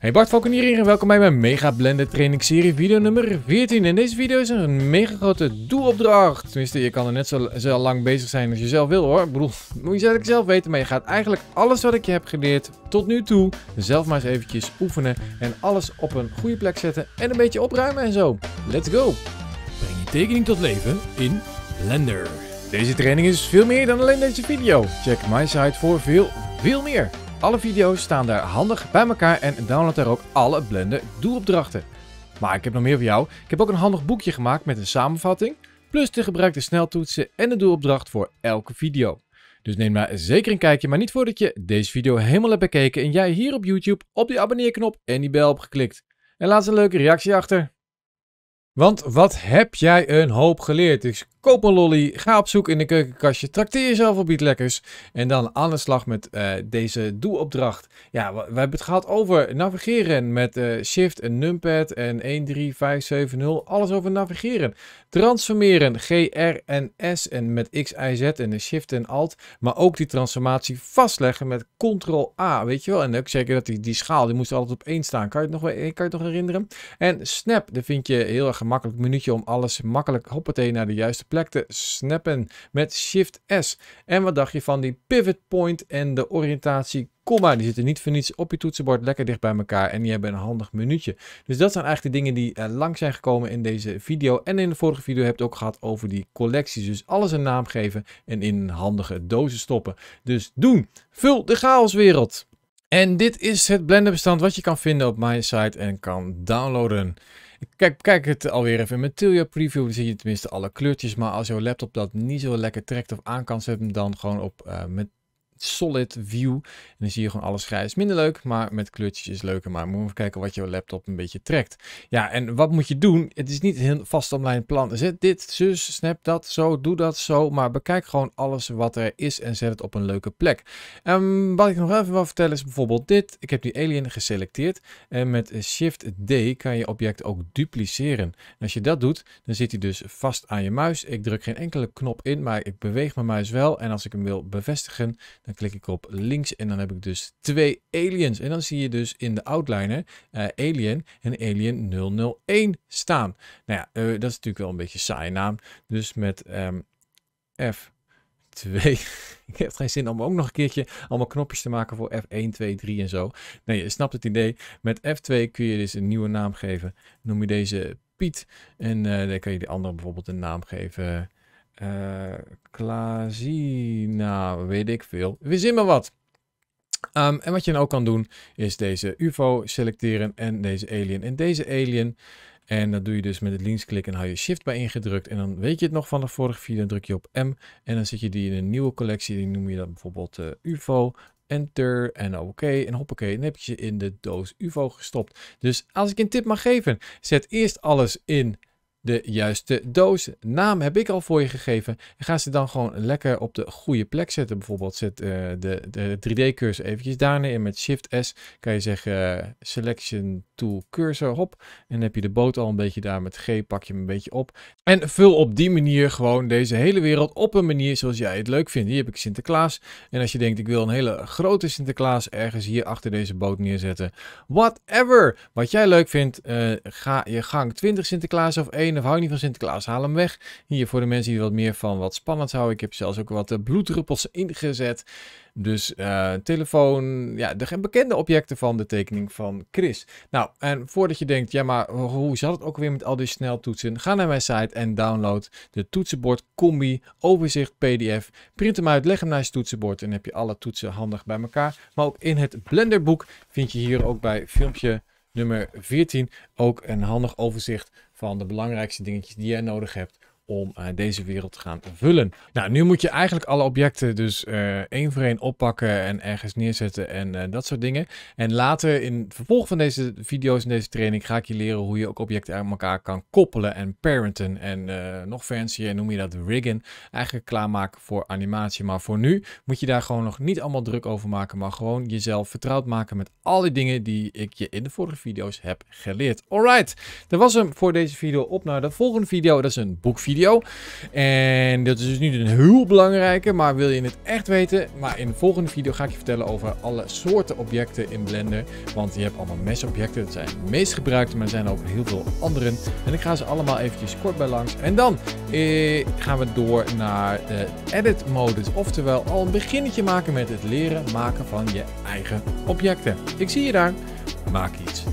Hey Bart Valkenier hier en welkom bij mijn Mega Blender Training Serie video nummer 14. In deze video is er een mega grote doelopdracht. Tenminste, je kan er net zo, lang bezig zijn als je zelf wil hoor. Ik bedoel, moet je zelf, zelf weten, maar je gaat eigenlijk alles wat ik je heb geleerd tot nu toe zelf maar eens eventjes oefenen. En alles op een goede plek zetten en een beetje opruimen en zo. Let's go! Breng je tekening tot leven in Blender. Deze training is veel meer dan alleen deze video. Check mijn site voor veel, veel meer. Alle video's staan daar handig bij elkaar en download daar ook alle Blender doelopdrachten. Maar ik heb nog meer voor jou. Ik heb ook een handig boekje gemaakt met een samenvatting, plus de gebruikte sneltoetsen en de doelopdracht voor elke video. Dus neem daar zeker een kijkje, maar niet voordat je deze video helemaal hebt bekeken en jij hier op YouTube op die abonneerknop en die bel hebt geklikt. En laat eens een leuke reactie achter. Want wat heb jij een hoop geleerd? Koop een lolly, ga op zoek in de keukenkastje, trakteer jezelf op iets lekkers en dan aan de slag met uh, deze doelopdracht. Ja, we, hebben het gehad over navigeren met eh, Shift en Numpad en 1, 3, 5, 7, 0. alles over navigeren. Transformeren, GR en S en met X, Y, Z en de Shift en Alt, maar ook die transformatie vastleggen met Ctrl A, weet je wel. En ook zeker dat die, die schaal, die moest altijd op één staan, kan je het nog, eh, kan je het nog herinneren? En Snap, daar vind je heel erg gemakkelijk minuutje om alles makkelijk hoppatee naar de juiste plek vlekte snappen met Shift S. En wat dacht je van die pivot point en de oriëntatie komma? Die zitten niet voor niets op je toetsenbord lekker dicht bij elkaar en die hebben een handig minuutje. Dus dat zijn eigenlijk de dingen die uh, lang zijn gekomen in deze video. En in de vorige video heb je het ook gehad over die collecties. Dus alles een naam geven en in handige dozen stoppen. Dus doen! Vul de chaoswereld! En dit is het blenderbestand wat je kan vinden op mijn site en kan downloaden. Ik kijk, kijk het alweer even in mijn Tilia preview. zie je tenminste alle kleurtjes. Maar als jouw laptop dat niet zo lekker trekt of aan kan zetten, dan gewoon op uh, met solid view. En dan zie je gewoon alles grijs. Minder leuk, maar met kleurtjes is leuker. Maar moet even kijken wat je laptop een beetje trekt. Ja, en wat moet je doen? Het is niet heel vast online plan. Zet dit, zus, snap dat, zo, doe dat, zo. Maar bekijk gewoon alles wat er is en zet het op een leuke plek. En ehm, wat ik nog even wil vertellen is bijvoorbeeld dit. Ik heb die alien geselecteerd. En met Shift D kan je object ook dupliceren. als je dat doet, dan zit hij dus vast aan je muis. Ik druk geen enkele knop in, maar ik beweeg mijn muis wel. En als ik hem wil bevestigen, dan klik ik op links en dan heb ik dus twee aliens. En dan zie je dus in de outliner eh, Alien en Alien 001 staan. Nou ja, eh, dat is natuurlijk wel een beetje een saaie naam. Dus met ehm, F 2 ik heb geen zin om ook nog een keertje allemaal knopjes te maken voor F1, 2, 3 en zo. Nee, je snapt het idee. Met F2 kun je dus een nieuwe naam geven. Noem je deze Piet. En eh, dan kan je de andere bijvoorbeeld een naam geven. Uh, eh, Klazina, nou, weet ik veel. Verzin maar wat. Ehm, en wat je dan nou ook kan doen, is deze UFO selecteren en deze alien en deze alien. En dat doe je dus met het linksklik en hou je shift bij ingedrukt. En dan weet je het nog van de vorige video, dan druk je op M. En dan zet je die in een nieuwe collectie, die noem je dan bijvoorbeeld eh, UFO. Enter en oké en hoppakee, dan heb je ze in de doos UFO gestopt. Dus als ik een tip mag geven, zet eerst alles in de juiste doos. Naam heb ik al voor je gegeven. En ga ze dan gewoon lekker op de goede plek zetten. Bijvoorbeeld zet eh, de, de 3D-cursor eventjes daar neer. met Shift-S. Kan je zeggen eh, Selection Tool Cursor, hop. En heb je de boot al een beetje daar met G, pak je hem een beetje op. En vul op die manier gewoon deze hele wereld op een manier zoals jij het leuk vindt. Hier heb ik Sinterklaas. En als je denkt, ik wil een hele grote Sinterklaas ergens hier achter deze boot neerzetten. Whatever, wat jij leuk vindt, eh, ga je gang 20 Sinterklaas of 1 of hou niet van Sinterklaas, haal hem weg. Hier voor de mensen die wat meer van wat spannend houden. Ik heb zelfs ook wat eh, bloeddruppels ingezet. Dus eh, telefoon, ja, de bekende objecten van de tekening van Chris. Nou, en voordat je denkt, ja, maar hoe zat het ook weer met al die sneltoetsen? Ga naar mijn site en download de toetsenbord combi overzicht PDF. Print hem uit, leg hem naar je toetsenbord en heb je alle toetsen handig bij elkaar. Maar ook in het Blender boek vind je hier ook bij filmpje nummer 14 ook een handig overzicht van de belangrijkste dingetjes die jij nodig hebt om eh, deze wereld te gaan vullen. Nou, nu moet je eigenlijk alle objecten dus uh, één voor één oppakken en ergens neerzetten en eh, dat soort dingen. En later in het vervolg van deze video's en deze training ga ik je leren hoe je ook objecten aan elkaar kan koppelen en parenten en nog fancier noem je dat riggen. Eigenlijk klaarmaken voor animatie. Maar voor nu moet je daar gewoon nog niet allemaal druk over maken, maar gewoon jezelf vertrouwd maken met al die dingen die ik je in de vorige video's heb geleerd. Alright, dat was hem voor deze video. Op naar de volgende video. Dat is een boekvideo en dat is dus niet een heel belangrijke, maar wil je het echt weten? Maar in de volgende video ga ik je vertellen over alle soorten objecten in Blender. Want je hebt allemaal mesh-objecten, dat zijn de meest gebruikte, maar er zijn ook heel veel anderen. En ik ga ze allemaal eventjes kort bij langs. En dan eh, gaan we door naar de edit modus. Oftewel al een beginnetje maken met het leren maken van je eigen objecten. Ik zie je daar. Maak iets.